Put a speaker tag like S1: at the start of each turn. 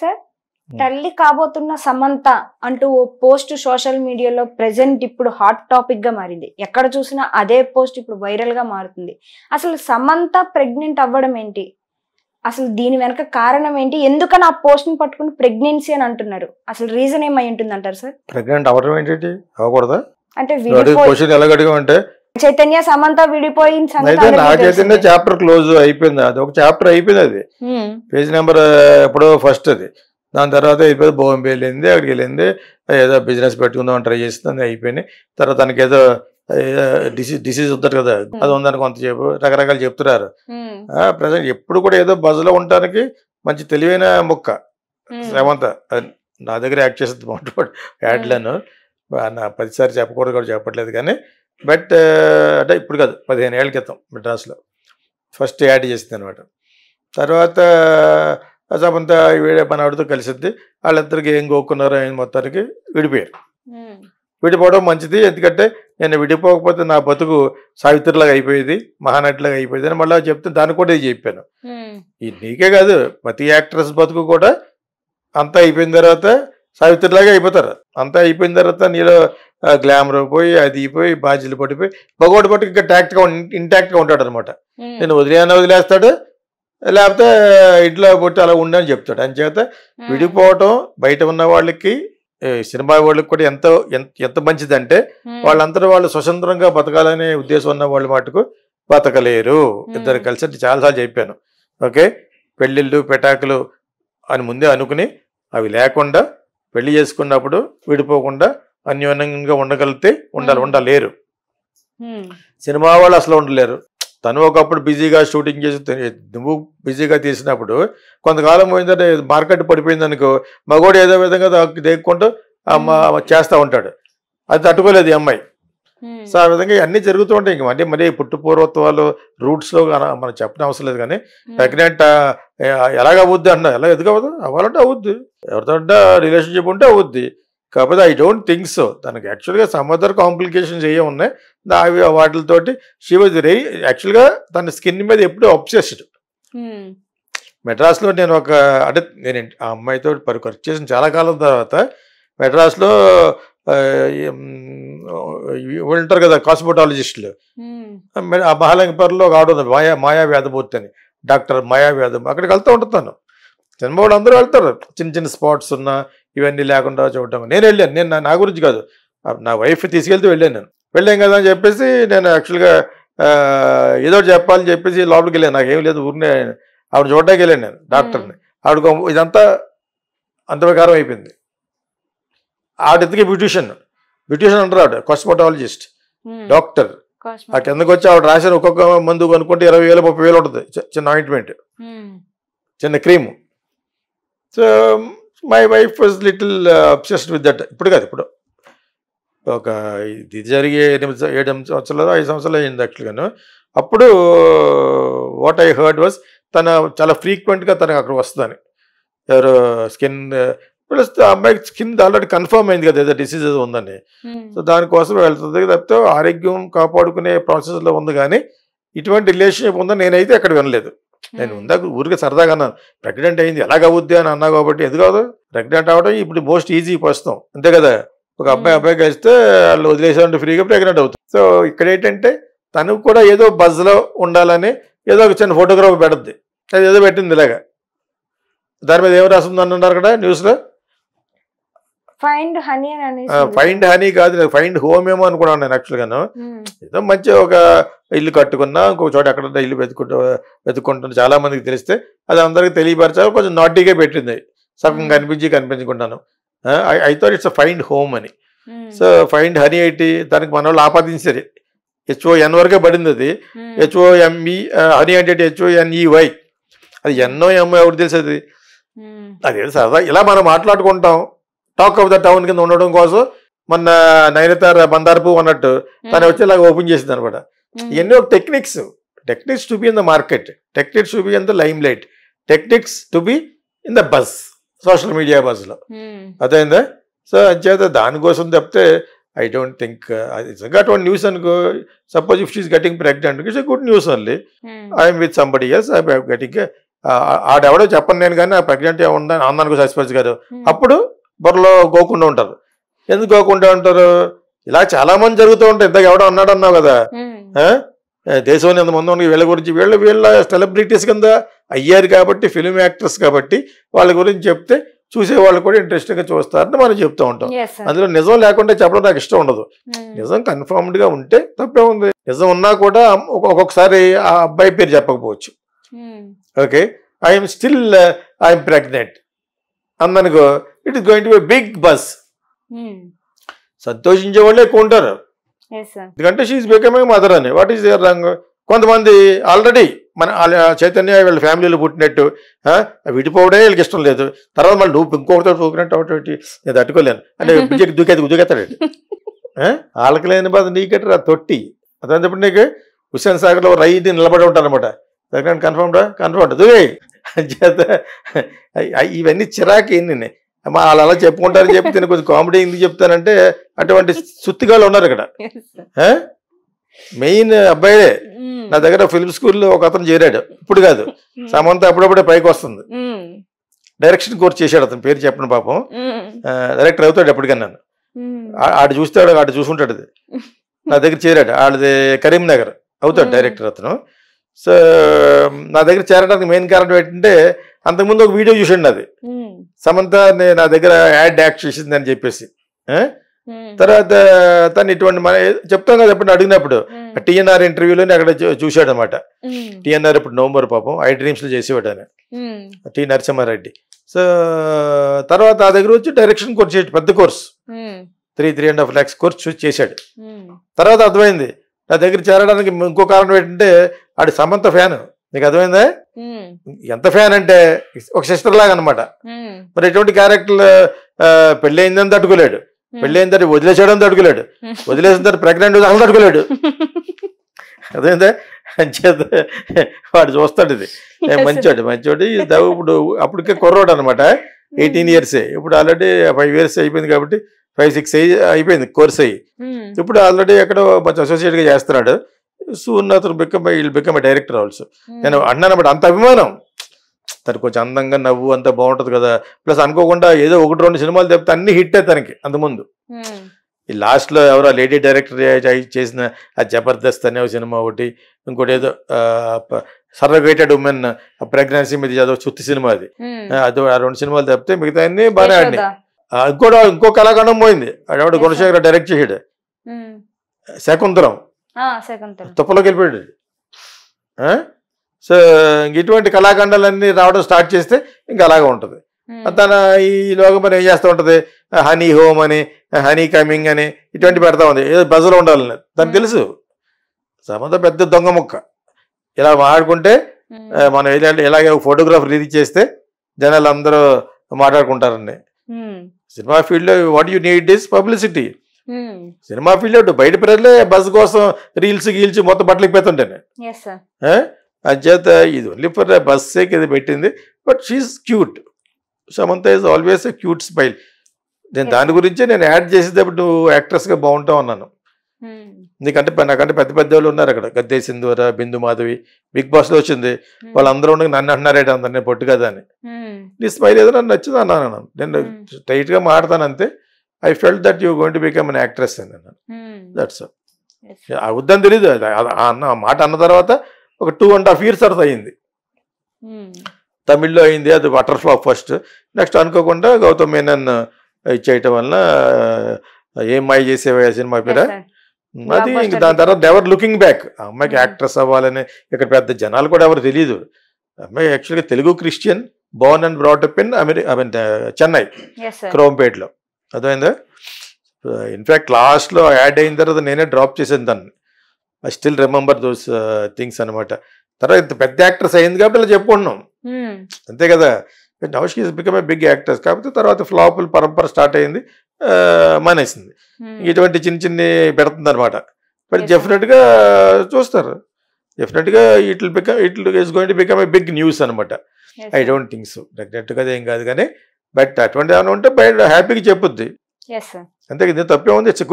S1: Sir hmm. తల్లి కాబోతున్న సమంత అంటూ ఓ పోస్ట్ సోషల్ మీడియాలో ప్రెసెంట్ ఇప్పుడు హాట్ టాపిక్ గా మారింది ఎక్కడ చూసినా అదే పోస్ట్ ఇప్పుడు వైరల్ గా మారుతుంది అసలు సమంత ప్రెగ్నెంట్ అవ్వడం ఏంటి అసలు దీని వెనక కారణం ఏంటి ఎందుకని ఆ పోస్ట్ ని పట్టుకుని ప్రెగ్నెన్సీ అని అంటున్నారు అసలు రీజన్ ఏమై ఉంటుంది అంటారు సార్ ప్రెగ్నెంట్ అవ్వడం ఏంటి అవ్వకూడదా అంటే అంటే చైతన్య సమంత విడిపోయింది నా చైతన్య చాప్టర్ క్లోజ్ అయిపోయింది అది ఒక చాప్టర్ అయిపోయింది అది పేజ్ నెంబర్ ఎప్పుడో ఫస్ట్ అది దాని తర్వాత అయిపోయింది బాంబే వెళ్ళింది అక్కడికి వెళ్ళింది ఏదో బిజినెస్ పెట్టుకుందాం ట్రై చేస్తుంది అయిపోయింది తర్వాత తనకి ఏదో డిసీజ్ డిసీజ్ కదా అది ఉందని కొంతసేపు రకరకాలు చెప్తున్నారు ప్రజెంట్ ఎప్పుడు కూడా ఏదో లో ఉండటానికి మంచి తెలివైన మొక్క శ్రమంత నా దగ్గర యాక్ట్ చేసేది బాగుంటుంది యాడ్లను పదిసారి చెప్పకూడదు కూడా చెప్పట్లేదు కానీ బట్ అంటే ఇప్పుడు కాదు పదిహేను ఏళ్ళ క్రితం మెడ్రాస్లో ఫస్ట్ యాడ్ చేసింది అనమాట తర్వాత అసమంతా వీడే మనవాడితో కలిసింది వాళ్ళిద్దరికి ఏం కోక్కున్నారో ఏం మొత్తానికి విడిపోయారు విడిపోవడం మంచిది ఎందుకంటే నేను విడిపోకపోతే నా బతుకు సావిత్రిలాగా అయిపోయేది మహానటిలాగా అయిపోయేది అని మళ్ళీ చెప్తే దాన్ని కూడా చెప్పాను నీకే కాదు ప్రతి యాక్ట్రెస్ బతుకు కూడా అంతా అయిపోయిన తర్వాత సావిత్రిలాగా అయిపోతారు అంతా అయిపోయిన తర్వాత నీలో గ్లామర్ పోయి అది అయిపోయి బాధ్యతలు పడిపోయి భగవాడు పట్టుకు ఇంకా టాక్ట్గా ఇంటాక్ట్గా ఉంటాడు అనమాట నేను వదిలేనా వదిలేస్తాడు లేకపోతే ఇంట్లో పొట్టి అలా ఉండని చెప్తాడు చేత విడిపోవటం బయట ఉన్న వాళ్ళకి సినిమా వాళ్ళకి కూడా ఎంత ఎంత మంచిదంటే వాళ్ళందరూ వాళ్ళు స్వతంత్రంగా బతకాలనే ఉద్దేశం ఉన్న వాళ్ళు మటుకు బతకలేరు ఇద్దరు కలిసి చాలాసార్లు చెప్పాను ఓకే పెళ్ళిళ్ళు పెటాకులు అని ముందే అనుకుని అవి లేకుండా పెళ్లి చేసుకున్నప్పుడు విడిపోకుండా అన్యోన్యంగా ఉండగలిగితే ఉండాలి ఉండలేరు సినిమా వాళ్ళు అసలు ఉండలేరు తను ఒకప్పుడు బిజీగా షూటింగ్ చేసి నువ్వు బిజీగా తీసినప్పుడు కొంతకాలం పోయిందంటే మార్కెట్ పడిపోయింది అనుకో మగోడు ఏదో విధంగా దేక్కుంటూ చేస్తూ ఉంటాడు అది తట్టుకోలేదు ఈ అమ్మాయి సో ఆ విధంగా అన్ని జరుగుతూ ఉంటాయి ఇంక అంటే మరి పుట్టుపూర్వత్వాలు లో మనం చెప్పిన అవసరం లేదు కానీ ప్రెగ్నెంట్ ఎలాగ అవుద్ది అన్న ఎలా ఎందుకు అవ్వదు అవ్వాలంటే అవుద్ది ఎవరితో రిలేషన్షిప్ ఉంటే అవుద్ది కాకపోతే ఐ డోంట్ థింక్ సో దానికి యాక్చువల్గా సమ్ అదర్ కాంప్లికేషన్స్ ఏ ఉన్నాయి అవి వాటితోటి షీ వాజ్ యాక్చువల్ యాక్చువల్గా తన స్కిన్ మీద ఎప్పుడూ అబ్సెస్డ్ మెడ్రాస్లో నేను ఒక అంటే నేను ఆ అమ్మాయితో వర్క్ చేసిన చాలా కాలం తర్వాత మెడ్రాస్లో వీళ్ళు ఉంటారు కదా కాస్మోటాలజిస్టులు ఆ మహాలింగపురంలో ఒక ఆడు మాయా మాయా వ్యాధమూర్తి అని డాక్టర్ మాయా వ్యాధం అక్కడికి వెళ్తూ ఉంటాను చిన్నబాబులు అందరూ వెళ్తారు చిన్న చిన్న స్పాట్స్ ఉన్నా ఇవన్నీ లేకుండా చూడటం నేను వెళ్ళాను నేను నా గురించి కాదు నా వైఫ్ తీసుకెళ్తే వెళ్ళాను నేను వెళ్ళాం కదా అని చెప్పేసి నేను యాక్చువల్గా ఏదో చెప్పాలని చెప్పేసి లోపలికి వెళ్ళాను నాకేం లేదు ఊరినే ఆవిడ చూడడానికి వెళ్ళాను నేను డాక్టర్ని ఆవిడ ఇదంతా ప్రకారం అయిపోయింది ఆవిడ ఎత్తుకే బ్యూటిషియన్ బ్యూటిషియన్ అంటారు కాస్మోటాలజిస్ట్ hmm. డాక్టర్ ఆ కిందకి వచ్చి ఆవిడ రాసిన ఒక్కొక్క మందు కొనుక్కుంటే ఇరవై వేలు ముప్పై వేలు ఉంటుంది చిన్న ఆయింట్మెంట్ hmm. చిన్న cream so my wife was little obsessed with that ఇప్పుడు కాదు ఇప్పుడు ఒక ఇది జరిగే ఎనిమిది ఏడు సంవత్సరాలు ఐదు సంవత్సరాలు అయింది యాక్చువల్గాను అప్పుడు వాట్ ఐ హర్డ్ వాజ్ తన చాలా ఫ్రీక్వెంట్గా తనకు అక్కడ వస్తుందని ఎవరు స్కిన్ ప్లస్ అమ్మాయికి స్కిన్ ఆల్రెడీ కన్ఫర్మ్ అయింది కదా ఏదో డిసీజ్ ఏదో ఉందని సో దానికోసం వెళ్తుంది తప్పితే ఆరోగ్యం కాపాడుకునే ప్రాసెస్లో ఉంది కానీ ఇటువంటి రిలేషన్షిప్ ఉందని నేనైతే ఎక్కడ వినలేదు నేను ఇందాక ఊరికే సరదాగా అన్నాను ప్రెగ్నెంట్ అయింది అవుద్ది అని అన్నా కాబట్టి ఎందుకు కాదు ప్రెగ్నెంట్ అవడం ఇప్పుడు మోస్ట్ ఈజీ ప్రస్తుతం అంతే కదా ఒక అబ్బాయి అబ్బాయి కలిస్తే వాళ్ళు వదిలేసామంటే ఫ్రీగా ప్రెగ్నెంట్ అవుతుంది సో ఇక్కడ ఏంటంటే తనకు కూడా ఏదో బజ్లో ఉండాలని ఏదో ఒక చిన్న ఫోటోగ్రాఫ్ పెడద్ది అది ఏదో పెట్టింది ఇలాగా దాని మీద ఏం రాసింది అన్నారు కదా న్యూస్లో ఫైండ్ హనీ అని ఫైండ్ హనీ కాదు ఫైండ్ హోమ్ ఏమో అనుకున్నాను నేను యాక్చువల్గాను ఏదో మంచి ఒక ఇల్లు కట్టుకున్నా ఇంకొక చోట ఎక్కడ ఇల్లు వెతుకుంటూ వెతుకుంటున్నా చాలా మందికి తెలిస్తే అది అందరికి తెలియపరచాలి కొంచెం నాటీగా పెట్టింది సగం కనిపించి కనిపించుకుంటాను I thought it's find home అని సో ఫైండ్ హనీ ఐటి దానికి మన వాళ్ళు హెచ్ఓ ఎన్ వరకే పడింది అది హెచ్ఓ ఎంఈ హనీ అంటే వై e అది ఎన్నో ఎంఓ ఎవరు తెలిసేది అదే సరదా ఇలా మనం మాట్లాడుకుంటాం టాక్ ఆఫ్ ద టౌన్ కింద ఉండడం కోసం మొన్న నైనతార బందార్పు అన్నట్టు తను వచ్చేలాగా ఓపెన్ చేసింది అనమాట ఇవన్నీ ఒక techniques techniques to be in the market techniques to be in the lime light techniques to be in the buzz social media లో అదైందా సో అంచేత దానికోసం తప్పితే I don't think got one news అనుకో suppose if she's getting pregnant it's good news only I'm with somebody yes I getting ఆడెవడో చెప్పండి నేను కానీ ఆ ప్రెగ్నెంట్ ఉందని అందనుకో సస్పెన్స్ కాదు అప్పుడు బుర్రలో గోకుండా ఉంటారు ఎందుకు గోకుండా ఉంటారు ఇలా చాలా మంది జరుగుతూ ఉంటారు ఇంతకు ఎవడో అన్నాడు అన్నావు కదా దేశంలో ఎంతమంది ఉన్నాయి వీళ్ళ గురించి వీళ్ళు వీళ్ళ సెలబ్రిటీస్ కింద అయ్యారు కాబట్టి ఫిలిం యాక్టర్స్ కాబట్టి వాళ్ళ గురించి చెప్తే చూసే వాళ్ళు కూడా ఇంట్రెస్టింగ్గా చూస్తారని మనం చెప్తూ ఉంటాం అందులో నిజం లేకుండా చెప్పడం నాకు ఇష్టం ఉండదు నిజం కన్ఫర్మ్డ్గా ఉంటే తప్పే ఉంది నిజం ఉన్నా కూడా ఒక్కొక్కసారి ఆ అబ్బాయి పేరు చెప్పకపోవచ్చు okay I'm still I'm pregnant అందనుకో it is going to be big buzz సంతోషించే వాళ్ళు ఎక్కువ ఉంటారు ఎందుకంటే షీఈ్ బికమింగ్ మదర్ అని వాట్ ఈస్ దియర్ రాంగ్ కొంతమంది ఆల్రెడీ మన చైతన్య వీళ్ళ ఫ్యామిలీలో పుట్టినట్టు విడిపోవడే వీళ్ళకి ఇష్టం లేదు తర్వాత మళ్ళీ నువ్వు ఇంకొకటితో చూపినట్టు ఒకటి నేను తట్టుకోలేను అంటే బిజెకి దూకేది దూకేస్తాడు వాళ్ళకి లేని బాధ నీకెట్టరా తొట్టి చెప్పి నీకు హుస్సేన్ సాగర్లో రైతు నిలబడి ఉంటాను అనమాట దగ్గర కన్ఫర్మ్ రా కన్ఫర్మ్ దూకే చేత ఇవన్నీ చిరాకి నేను వాళ్ళు అలా చెప్పుకుంటారని చెప్పి నేను కొంచెం కామెడీ ఎందుకు చెప్తానంటే అటువంటి సుత్తిగాళ్ళు ఉన్నారు ఇక్కడ మెయిన్ అబ్బాయి hmm. నా దగ్గర ఫిల్మ్ స్కూల్లో ఒక అతను చేరాడు ఇప్పుడు కాదు hmm. సమంత అప్పుడప్పుడే పైకి వస్తుంది hmm. డైరెక్షన్ కోర్స్ చేశాడు అతను పేరు చెప్పండి పాపం డైరెక్టర్ అవుతాడు ఎప్పటికన్నా ఆడు చూస్తాడు ఆడు చూసుకుంటాడు అది నా దగ్గర చేరాడు ఆడది కరీంనగర్ అవుతాడు డైరెక్టర్ అతను సో నా దగ్గర చేరడానికి మెయిన్ కారణం ఏంటంటే అంతకుముందు ఒక వీడియో చూసాడు నాది సమంత నా దగ్గర యాడ్ యాక్ట్ చేసింది అని చెప్పేసి తర్వాత తను ఇటువంటి మన చెప్తాం కదా ఎప్పుడు అడిగినప్పుడు టిఎన్ఆర్ ఇంటర్వ్యూలోనే అక్కడ చూశాడు అనమాట టిఎన్ఆర్ ఇప్పుడు నవంబర్ పాపం ఐ లో చేసేవాడు అని టి నరసింహారెడ్డి సో తర్వాత ఆ దగ్గర వచ్చి డైరెక్షన్ కోర్స్ పెద్ద course three three and half lakhs course చేశాడు తర్వాత అర్థమైంది నా దగ్గర చేరడానికి ఇంకో కారణం ఏంటంటే ఆడు సమంత ఫ్యాన్ నీకు అర్థమైందా ఎంత ఫ్యాన్ అంటే ఒక సిస్టర్ లాగా అనమాట మరి ఎటువంటి క్యారెక్టర్ పెళ్లి అయిందని తట్టుకోలేడు పెళ్లి అయిన తర్వాత వదిలేసేయడం తట్టుకోలేడు వదిలేసిన తర్వాత ప్రెగ్నెంట్ అసలు తట్టుకోలేడు అదేంటే అంచేత వాడు చూస్తాడు ఇది మంచోడు మంచోడు ఇప్పుడు అప్పటికే కుర్రోడు అనమాట ఎయిటీన్ ఇయర్సే ఇప్పుడు ఆల్రెడీ ఫైవ్ ఇయర్స్ అయిపోయింది కాబట్టి ఫైవ్ సిక్స్ అయిపోయింది కోర్స్ అయ్యి ఇప్పుడు ఆల్రెడీ ఎక్కడో కొంచెం అసోసియేట్గా చేస్తున్నాడు సూన్ అతను వీళ్ళు బికమ్ డైరెక్టర్ ఆల్సో నేను అన్నానమాట అంత అభిమానం తను కొంచెం అందంగా నవ్వు అంత బాగుంటుంది కదా ప్లస్ అనుకోకుండా ఏదో ఒకటి రెండు సినిమాలు తెప్పితే అన్ని హిట్టే తనకి అంతకుముందు hmm. ఈ లాస్ట్లో ఎవరో లేడీ డైరెక్టర్ చేసిన ఆ జబర్దస్త్ అనే సినిమా ఒకటి ఇంకోటి ఏదో సర్వేటెడ్ ఉమెన్ ప్రెగ్నెన్సీ మీద చదువు చుత్తి సినిమా అది hmm. అది ఆ రెండు సినిమాలు తప్పితే మిగతా అన్ని బాగానే ఆడి ఇంకోటి ఇంకో కళాఖండం పోయింది ఆడవాడు గుణశేఖర డైరెక్ట్ చేసాడు hmm. శకుంతరం తుప్పలోకి వెళ్ళిపోయాడు సో ఇటువంటి కళాఖండాలన్నీ రావడం స్టార్ట్ చేస్తే ఇంకా అలాగే ఉంటుంది తన ఈ లోకం మనం ఏం చేస్తూ ఉంటుంది హనీ హోమ్ అని హనీ కమింగ్ అని ఇటువంటి పెడతా ఉంది ఏదో బజ్లో ఉండాలని దానికి తెలుసు సమంత పెద్ద దొంగ ముక్క ఇలా మాట్లాడుకుంటే మనం ఏదంటే ఇలాగే ఫోటోగ్రాఫ్ రిలీజ్ చేస్తే జనాలు అందరూ మాట్లాడుకుంటారండి సినిమా ఫీల్డ్లో what you need is publicity Hmm. Cinema field బయట ప్రజలే బస్ కోసం రీల్స్ గీల్చి మొత్తం బట్టలకి పెడుతుంటాను అంచేత ఇది ఓన్లీ ఫర్ బస్సే ఇది పెట్టింది but she's cute Samantha is always cute smile నేను దాని గురించే నేను యాడ్ చేసేటప్పుడు నువ్వు యాక్ట్రెస్గా బాగుంటావు అన్నాను hmm. నీకంటే నాకంటే పెద్ద పెద్ద వాళ్ళు ఉన్నారు అక్కడ గద్దె సింధూర బిందు మాధవి బిగ్ బాస్లో వచ్చింది hmm. వాళ్ళందరూ ఉండగా నన్ను అంటున్నారేట అందరు నేను పొట్టు కదా అని నీ స్మైల్ ఏదో నన్ను నచ్చింది అన్నాను నేను టైట్ మాడతాను అంతే I felt that you going to become an actress అని అన్నాను దట్స్ వద్దని తెలీదు అన్న మాట అన్న తర్వాత ఒక టూ అండ్ హాఫ్ ఇయర్స్ తర్వాత అయింది hmm. తమిళ్లో అయింది అది వాటర్ ఫ్లాప్ ఫస్ట్ నెక్స్ట్ అనుకోకుండా గౌతమ్ మేనన్ ఇచ్చేయటం వలన ఏం మాయ చేసేవా సినిమా పేర hmm, అది ఇంక దాని తర్వాత ఎవరు లుకింగ్ బ్యాక్ అమ్మాయికి యాక్ట్రెస్ hmm. అవ్వాలని ఇక్కడ పెద్ద జనాలు కూడా ఎవరు తెలియదు అమ్మాయి యాక్చువల్గా Telugu Christian born and brought in అమెరి ఐ మీన్ చెన్నై క్రోంపేట్లో అర్థమైందా ఇన్ఫ్యాక్ట్ లాస్ట్లో యాడ్ అయిన తర్వాత నేనే డ్రాప్ చేసాను దాన్ని I still remember those things అనమాట తర్వాత ఇంత పెద్ద యాక్టర్స్ అయింది కాబట్టి ఇలా చెప్పుకున్నాం hmm. అంతే కదా నవష్ is become a big actors కాకపోతే తర్వాత ఫ్లాపులు పరంపర స్టార్ట్ అయింది మానేసింది hmm. ఇటువంటి చిన్న చిన్ని పెడుతుంది అనమాట బట్ డెఫినెట్గా చూస్తారు డెఫినెట్గా it'll become it'll is going to become a big news అనమాట ఐ డోంట్ థింక్ సో డెఫినెట్గా ఏం కాదు కానీ బట్ అటువంటి ఏమైనా ఉంటే బయట హ్యాపీగా చెప్పుద్ది అంతే కదా తప్పే ఉంది ఇట్స్ గుడ్